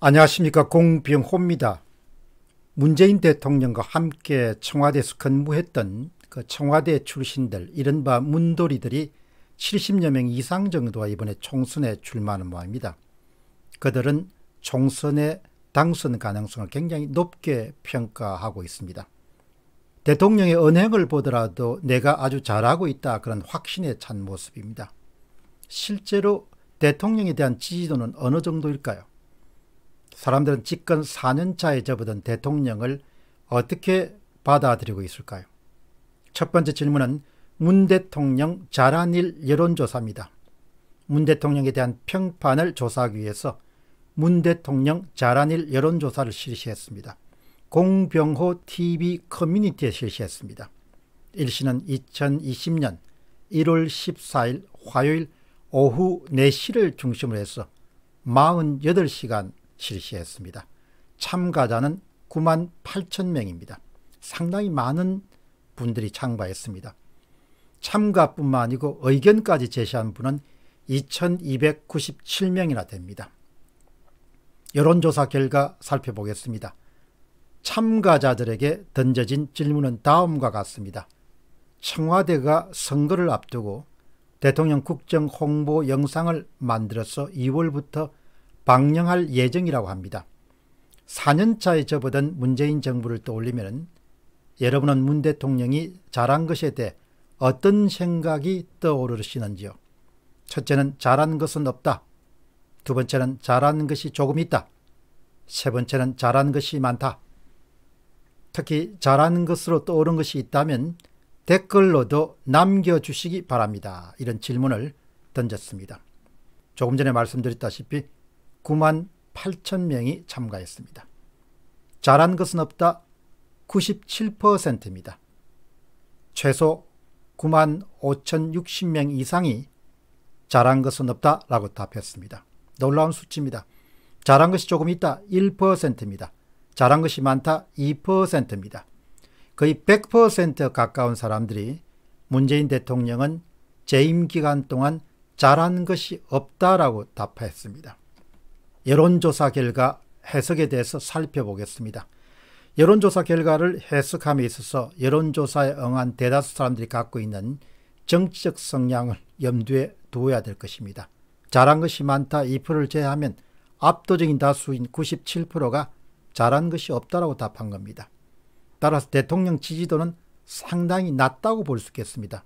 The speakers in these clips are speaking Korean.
안녕하십니까 공병호입니다. 문재인 대통령과 함께 청와대에서 근무했던 그 청와대 출신들 이른바 문돌이들이 70여 명 이상 정도가 이번에 총선에 출마하는 모양입니다. 그들은 총선의 당선 가능성을 굉장히 높게 평가하고 있습니다. 대통령의 언행을 보더라도 내가 아주 잘하고 있다 그런 확신에 찬 모습입니다. 실제로 대통령에 대한 지지도는 어느 정도일까요? 사람들은 집권 4년차에 접어든 대통령을 어떻게 받아들이고 있을까요? 첫 번째 질문은 문 대통령 잘한 일 여론조사입니다. 문 대통령에 대한 평판을 조사하기 위해서 문 대통령 잘한 일 여론조사를 실시했습니다. 공병호 TV 커뮤니티에 실시했습니다. 1시는 2020년 1월 14일 화요일 오후 4시를 중심으로 해서 48시간 실시했습니다. 참가자는 9만 8천 명입니다. 상당히 많은 분들이 참가했습니다. 참가뿐만 아니고 의견까지 제시한 분은 2,297명이나 됩니다. 여론조사 결과 살펴보겠습니다. 참가자들에게 던져진 질문은 다음과 같습니다. 청와대가 선거를 앞두고 대통령 국정 홍보 영상을 만들어서 2월부터 방영할 예정이라고 합니다. 4년차에 접어든 문재인 정부를 떠올리면 여러분은 문 대통령이 잘한 것에 대해 어떤 생각이 떠오르시는지요? 첫째는 잘한 것은 없다. 두 번째는 잘한 것이 조금 있다. 세 번째는 잘한 것이 많다. 특히 잘한 것으로 떠오른 것이 있다면 댓글로도 남겨주시기 바랍니다. 이런 질문을 던졌습니다. 조금 전에 말씀드렸다시피 9만 8천 명이 참가했습니다. 잘한 것은 없다 97%입니다. 최소 9만 5,060명 이상이 잘한 것은 없다 라고 답했습니다. 놀라운 수치입니다. 잘한 것이 조금 있다 1%입니다. 잘한 것이 많다 2%입니다. 거의 100% 가까운 사람들이 문재인 대통령은 재임 기간 동안 잘한 것이 없다라고 답했습니다. 여론조사 결과 해석에 대해서 살펴보겠습니다. 여론조사 결과를 해석함에 있어서 여론조사에 응한 대다수 사람들이 갖고 있는 정치적 성향을 염두에 두어야 될 것입니다. 잘한 것이 많다 2%를 제외하면 압도적인 다수인 97%가 잘한 것이 없다라고 답한 겁니다. 따라서 대통령 지지도는 상당히 낮다고 볼 수 있겠습니다.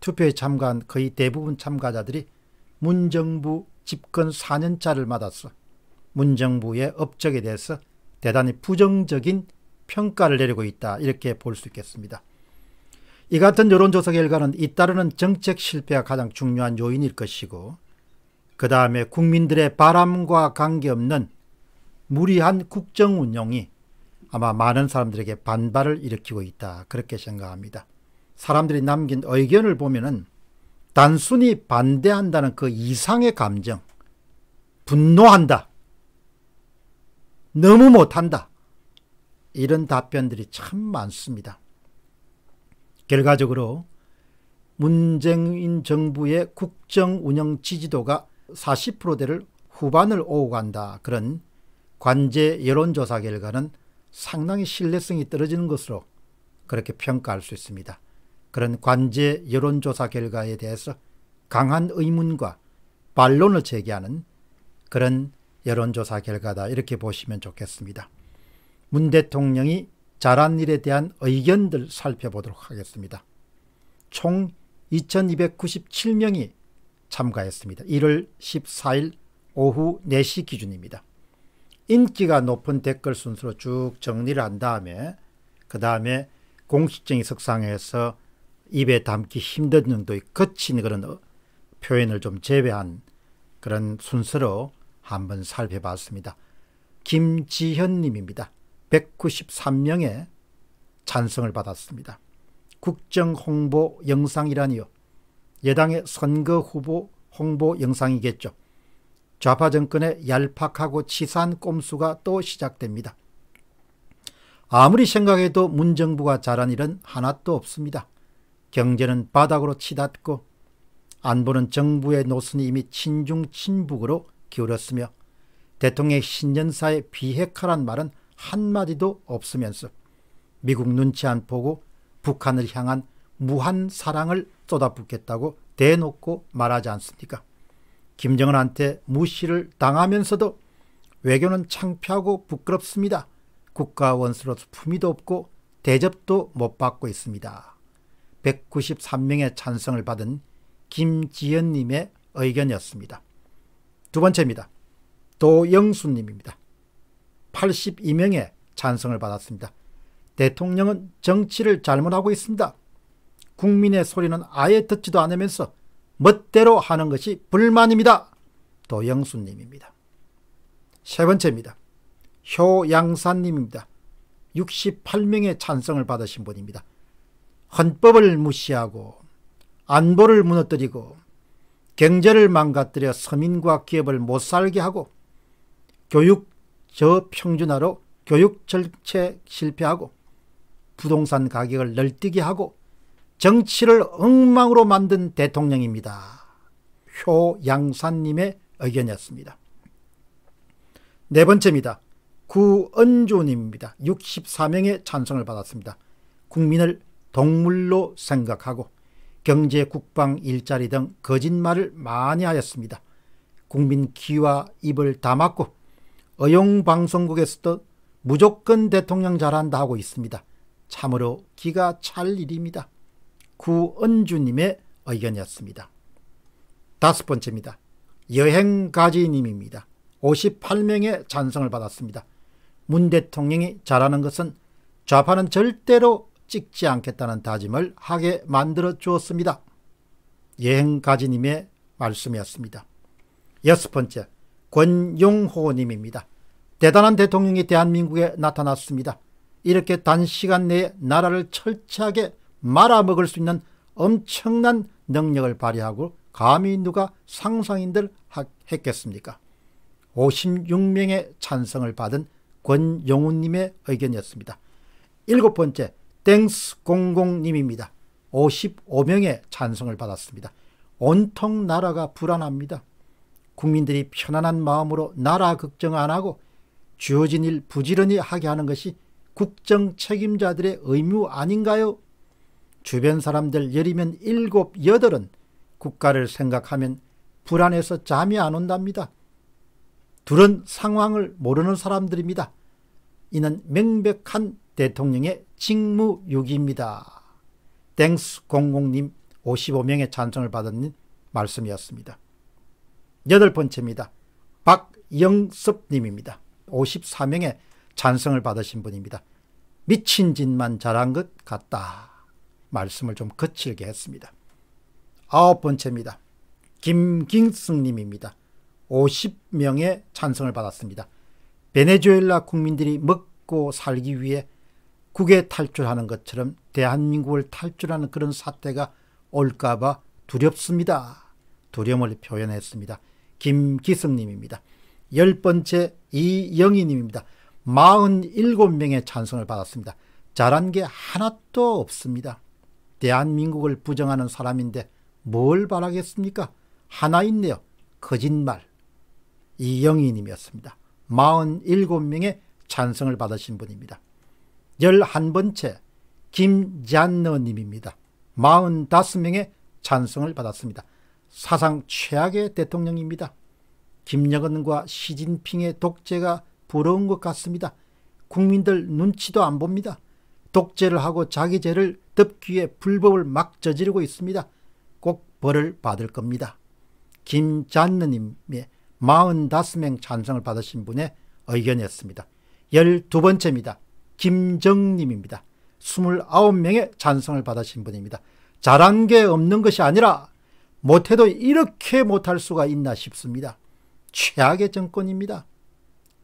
투표에 참가한 거의 대부분 참가자들이 문정부 집권 4년차를 맞아서 문정부의 업적에 대해서 대단히 부정적인 평가를 내리고 있다 이렇게 볼 수 있겠습니다. 이 같은 여론조사 결과는 잇따르는 정책 실패가 가장 중요한 요인일 것이고 그 다음에 국민들의 바람과 관계없는 무리한 국정운영이 아마 많은 사람들에게 반발을 일으키고 있다 그렇게 생각합니다. 사람들이 남긴 의견을 보면은 단순히 반대한다는 그 이상의 감정 분노한다 너무 못한다. 이런 답변들이 참 많습니다. 결과적으로 문재인 정부의 국정 운영 지지도가 40%대를 후반을 오고 간다. 그런 관제 여론조사 결과는 상당히 신뢰성이 떨어지는 것으로 그렇게 평가할 수 있습니다. 그런 관제 여론조사 결과에 대해서 강한 의문과 반론을 제기하는 그런 여론조사 결과다 이렇게 보시면 좋겠습니다. 문 대통령이 잘한 일에 대한 의견들 살펴보도록 하겠습니다. 총 2297명이 참가했습니다. 1월 14일 오후 4시 기준입니다. 인기가 높은 댓글 순서로 쭉 정리를 한 다음에 그 다음에 공식적인 석상에서 입에 담기 힘든 정도의 거친 그런 표현을 좀 제외한 그런 순서로 한번 살펴봤습니다. 김지현 님입니다. 193명의 찬성을 받았습니다. 국정홍보 영상이라니요. 여당의 선거 후보 홍보 영상이겠죠. 좌파 정권의 얄팍하고 치사한 꼼수가 또 시작됩니다. 아무리 생각해도 문정부가 잘한 일은 하나도 없습니다. 경제는 바닥으로 치닫고 안보는 정부의 노선이 이미 친중 친북으로 기울였으며 대통령의 신년사에 비핵화란 말은 한마디도 없으면서 미국 눈치 안 보고 북한을 향한 무한 사랑을 쏟아붓겠다고 대놓고 말하지 않습니까? 김정은한테 무시를 당하면서도 외교는 창피하고 부끄럽습니다. 국가 원수로서 품위도 없고 대접도 못 받고 있습니다. 193명의 찬성을 받은 김지연님의 의견이었습니다. 두 번째입니다. 도영수님입니다. 82명의 찬성을 받았습니다. 대통령은 정치를 잘못하고 있습니다. 국민의 소리는 아예 듣지도 않으면서 멋대로 하는 것이 불만입니다. 도영수님입니다. 세 번째입니다. 효양사님입니다. 68명의 찬성을 받으신 분입니다. 헌법을 무시하고 안보를 무너뜨리고 경제를 망가뜨려 서민과 기업을 못 살게 하고 교육 저평준화로 교육 정책 실패하고 부동산 가격을 널뛰게 하고 정치를 엉망으로 만든 대통령입니다. 효양산님의 의견이었습니다. 네 번째입니다. 구은조님입니다. 64명의 찬성을 받았습니다. 국민을 동물로 생각하고 경제, 국방, 일자리 등 거짓말을 많이 하였습니다. 국민 귀와 입을 다막고 어용방송국에서도 무조건 대통령 잘한다 하고 있습니다. 참으로 기가 찰 일입니다. 구은주님의 의견이었습니다. 다섯 번째입니다. 여행가지님입니다. 58명의 찬성을 받았습니다. 문 대통령이 잘하는 것은 좌파는 절대로 찍지 않겠다는 다짐을 하게 만들어 주었습니다. 예행가지님의 말씀이었습니다. 여섯 번째, 권용호님입니다. 대단한 대통령이 대한민국에 나타났습니다. 이렇게 단시간 내에 나라를 철저하게 말아먹을 수 있는 엄청난 능력을 발휘하고 감히 누가 상상인들 했겠습니까? 56명의 찬성을 받은 권영훈님의 의견이었습니다. 일곱 번째, 땡스00님입니다. 55명의 찬성을 받았습니다. 온통 나라가 불안합니다. 국민들이 편안한 마음으로 나라 걱정 안 하고 주어진 일 부지런히 하게 하는 것이 국정 책임자들의 의무 아닌가요? 주변 사람들 열이면 일곱, 여덟은 국가를 생각하면 불안해서 잠이 안 온답니다. 둘은 상황을 모르는 사람들입니다. 이는 명백한 대통령의 직무유기입니다. 땡스 공공님 55명의 찬성을 받은 말씀이었습니다. 여덟 번째입니다. 박영섭님입니다. 54명의 찬성을 받으신 분입니다. 미친 짓만 잘한 것 같다. 말씀을 좀 거칠게 했습니다. 아홉 번째입니다. 김긴승님입니다. 50명의 찬성을 받았습니다. 베네수엘라 국민들이 먹고 살기 위해 국외 탈출하는 것처럼 대한민국을 탈출하는 그런 사태가 올까봐 두렵습니다. 두려움을 표현했습니다. 김기승님입니다. 열 번째 이영희님입니다. 47명의 찬성을 받았습니다. 잘한 게 하나도 없습니다. 대한민국을 부정하는 사람인데 뭘 바라겠습니까? 하나 있네요. 거짓말. 이영희님이었습니다. 47명의 찬성을 받으신 분입니다. 11번째 김잔너님입니다. 45명의 찬성을 받았습니다. 사상 최악의 대통령입니다. 김여건과 시진핑의 독재가 부러운 것 같습니다. 국민들 눈치도 안 봅니다. 독재를 하고 자기 죄를 덮기에 불법을 막 저지르고 있습니다. 꼭 벌을 받을 겁니다. 김잔느님의 45명 찬성을 받으신 분의 의견이었습니다. 12번째입니다. 김정님입니다. 29명의 찬성을 받으신 분입니다. 잘한 게 없는 것이 아니라 못해도 이렇게 못할 수가 있나 싶습니다. 최악의 정권입니다.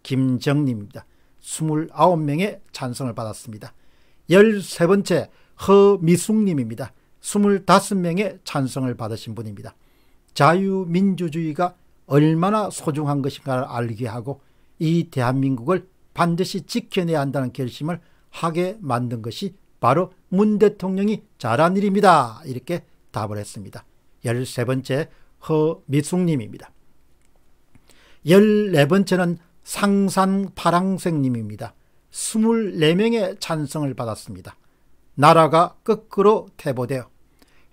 김정님입니다. 29명의 찬성을 받았습니다. 13번째 허미숙님입니다. 25명의 찬성을 받으신 분입니다. 자유민주주의가 얼마나 소중한 것인가를 알게 하고 이 대한민국을 반드시 지켜내야 한다는 결심을 하게 만든 것이 바로 문 대통령이 잘한 일입니다. 이렇게 답을 했습니다. 13번째 허미숙님입니다. 14번째는 상산파랑생님입니다. 24명의 찬성을 받았습니다. 나라가 거꾸로 태보되어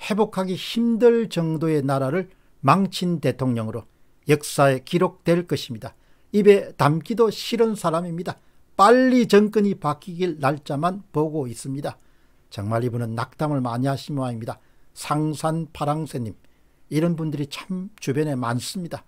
회복하기 힘들 정도의 나라를 망친 대통령으로 역사에 기록될 것입니다. 입에 담기도 싫은 사람입니다. 빨리 정권이 바뀌길 날짜만 보고 있습니다. 정말 이분은 낙담을 많이 하신 모양입니다. 상산파랑새님 이런 분들이 참 주변에 많습니다.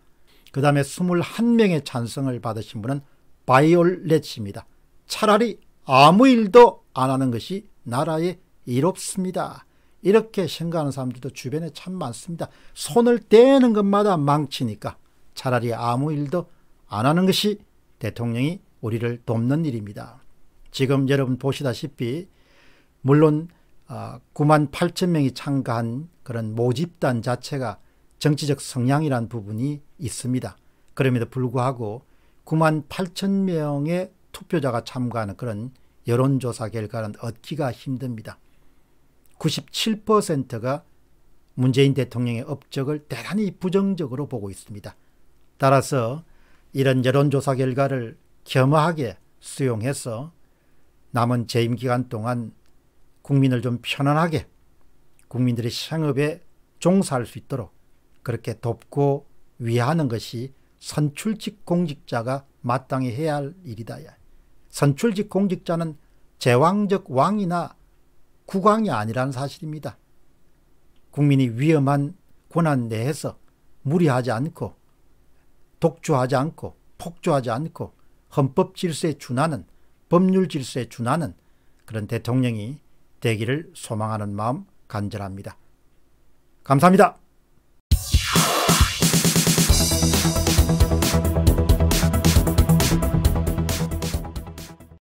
그 다음에 21명의 찬성을 받으신 분은 바이올렛입니다. 차라리 아무 일도 안 하는 것이 나라에 이롭습니다. 이렇게 생각하는 사람들도 주변에 참 많습니다. 손을 떼는 것마다 망치니까 차라리 아무 일도 안 하는 것이 대통령이 우리를 돕는 일입니다. 지금 여러분 보시다시피 물론 9만 아, 8천 명이 참가한 그런 모집단 자체가 정치적 성향이란 부분이 있습니다. 그럼에도 불구하고 9만 8천 명의 투표자가 참가하는 그런 여론조사 결과는 얻기가 힘듭니다. 97%가 문재인 대통령의 업적을 대단히 부정적으로 보고 있습니다. 따라서 이런 여론조사 결과를 겸허하게 수용해서 남은 재임 기간 동안 국민을 좀 편안하게 국민들이 생업에 종사할 수 있도록 그렇게 돕고 위하는 것이 선출직 공직자가 마땅히 해야 할 일이다. 선출직 공직자는 제왕적 왕이나 국왕이 아니라는 사실입니다. 국민이 위험한 권한 내에서 무리하지 않고 독주하지 않고 폭주하지 않고 헌법 질서에 준하는 법률 질서에 준하는 그런 대통령이 되기를 소망하는 마음 간절합니다. 감사합니다.